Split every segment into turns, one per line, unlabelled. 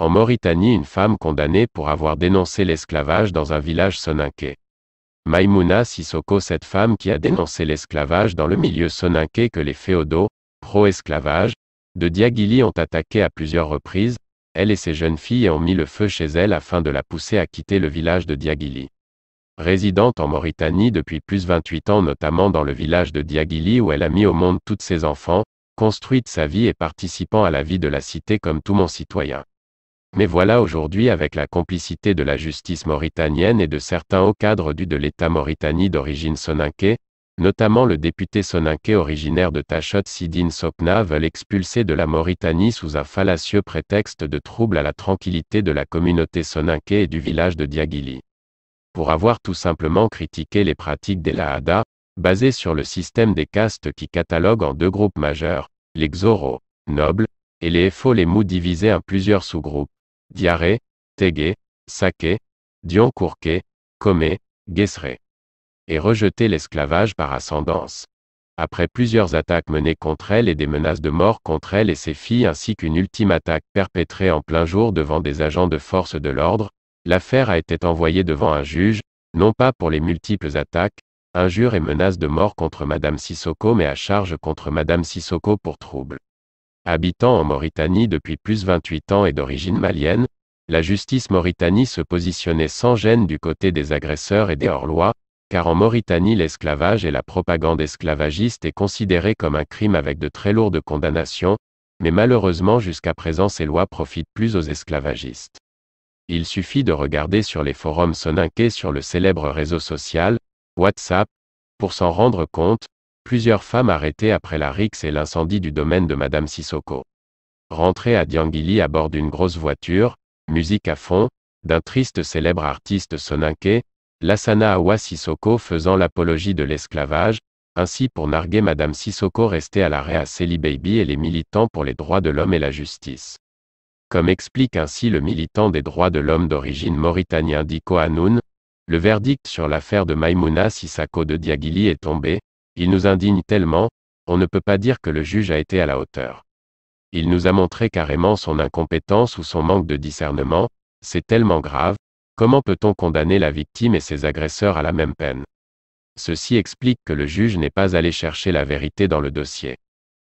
En Mauritanie une femme condamnée pour avoir dénoncé l'esclavage dans un village soninké. Maimouna Sissoko cette femme qui a dénoncé l'esclavage dans le milieu soninké que les féodaux, pro-esclavage, de Diaghili ont attaqué à plusieurs reprises, elle et ses jeunes filles ont mis le feu chez elle afin de la pousser à quitter le village de Diaghili. Résidente en Mauritanie depuis plus 28 ans notamment dans le village de Diaghili où elle a mis au monde toutes ses enfants, construite sa vie et participant à la vie de la cité comme tout mon citoyen. Mais voilà aujourd'hui avec la complicité de la justice mauritanienne et de certains hauts cadres du de l'État Mauritanie d'origine soninké, notamment le député soninké originaire de Tachot Sidine Sokna veulent expulser de la Mauritanie sous un fallacieux prétexte de trouble à la tranquillité de la communauté soninké et du village de Diagili. Pour avoir tout simplement critiqué les pratiques des Lahada, basées sur le système des castes qui catalogue en deux groupes majeurs, les Xoro, nobles, et les Efo les mous divisés en plusieurs sous-groupes Diaré, Tégué, Saké, Dioncourqué, Comé, Guesseré, Et rejeter l'esclavage par ascendance. Après plusieurs attaques menées contre elle et des menaces de mort contre elle et ses filles ainsi qu'une ultime attaque perpétrée en plein jour devant des agents de force de l'ordre, l'affaire a été envoyée devant un juge, non pas pour les multiples attaques, injures et menaces de mort contre Madame Sissoko mais à charge contre Madame Sissoko pour trouble. Habitant en Mauritanie depuis plus 28 ans et d'origine malienne, la justice Mauritanie se positionnait sans gêne du côté des agresseurs et des hors-lois, car en Mauritanie l'esclavage et la propagande esclavagiste est considérée comme un crime avec de très lourdes condamnations, mais malheureusement jusqu'à présent ces lois profitent plus aux esclavagistes. Il suffit de regarder sur les forums soninqués sur le célèbre réseau social, WhatsApp, pour s'en rendre compte, Plusieurs femmes arrêtées après la rixe et l'incendie du domaine de Madame Sissoko. Rentrée à Dianguili à bord d'une grosse voiture, musique à fond, d'un triste célèbre artiste soninké, Lassana Awa Sissoko faisant l'apologie de l'esclavage, ainsi pour narguer Madame Sissoko restée à l'arrêt à Seli Baby et les militants pour les droits de l'homme et la justice. Comme explique ainsi le militant des droits de l'homme d'origine mauritanien Diko Hanoun, le verdict sur l'affaire de Maimouna Sissako de Diagili est tombé, il nous indigne tellement, on ne peut pas dire que le juge a été à la hauteur. Il nous a montré carrément son incompétence ou son manque de discernement, c'est tellement grave, comment peut-on condamner la victime et ses agresseurs à la même peine Ceci explique que le juge n'est pas allé chercher la vérité dans le dossier.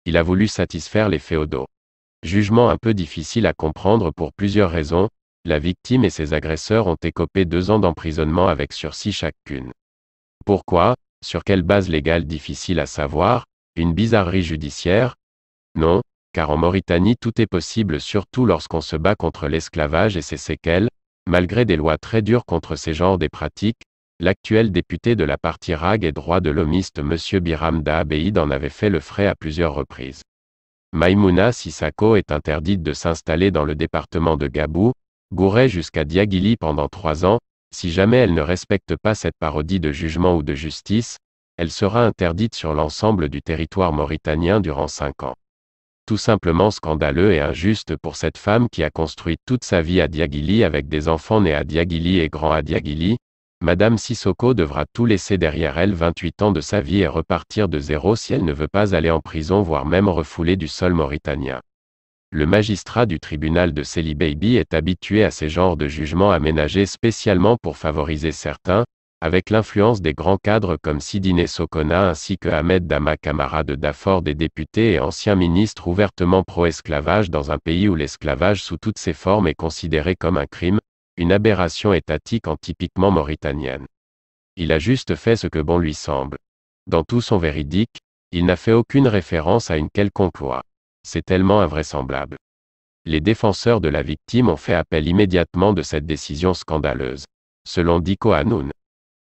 Il a voulu satisfaire les féodaux. Jugement un peu difficile à comprendre pour plusieurs raisons, la victime et ses agresseurs ont écopé deux ans d'emprisonnement avec sursis chacune. Pourquoi sur quelle base légale difficile à savoir Une bizarrerie judiciaire Non, car en Mauritanie tout est possible surtout lorsqu'on se bat contre l'esclavage et ses séquelles, malgré des lois très dures contre ces genres des pratiques, l'actuel député de la partie RAG et droit de l'homiste M. Biram Daabeid en avait fait le frais à plusieurs reprises. Maimouna Sissako est interdite de s'installer dans le département de Gabou, Gouret jusqu'à Diagili pendant trois ans, si jamais elle ne respecte pas cette parodie de jugement ou de justice, elle sera interdite sur l'ensemble du territoire mauritanien durant cinq ans. Tout simplement scandaleux et injuste pour cette femme qui a construit toute sa vie à Diaghili avec des enfants nés à Diaghili et grands à Diaghili, Madame Sissoko devra tout laisser derrière elle 28 ans de sa vie et repartir de zéro si elle ne veut pas aller en prison voire même refouler du sol mauritanien le magistrat du tribunal de Baby est habitué à ces genres de jugements aménagés spécialement pour favoriser certains, avec l'influence des grands cadres comme Sidine Sokona ainsi que Ahmed Dama Kamara de Dafford des députés et anciens ministres ouvertement pro-esclavage dans un pays où l'esclavage sous toutes ses formes est considéré comme un crime, une aberration étatique en typiquement mauritanienne. Il a juste fait ce que bon lui semble. Dans tout son véridique, il n'a fait aucune référence à une quelconque loi. C'est tellement invraisemblable. Les défenseurs de la victime ont fait appel immédiatement de cette décision scandaleuse, selon Diko Hanoun.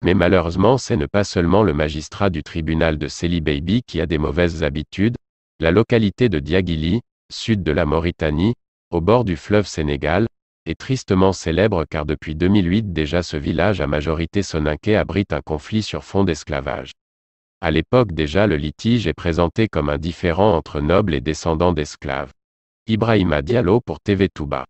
Mais malheureusement, c'est ne pas seulement le magistrat du tribunal de Seli Baby qui a des mauvaises habitudes. La localité de Diagili, sud de la Mauritanie, au bord du fleuve Sénégal, est tristement célèbre car depuis 2008 déjà ce village à majorité soninké abrite un conflit sur fond d'esclavage. À l'époque déjà le litige est présenté comme un entre nobles et descendants d'esclaves. Ibrahima Diallo pour TV Touba.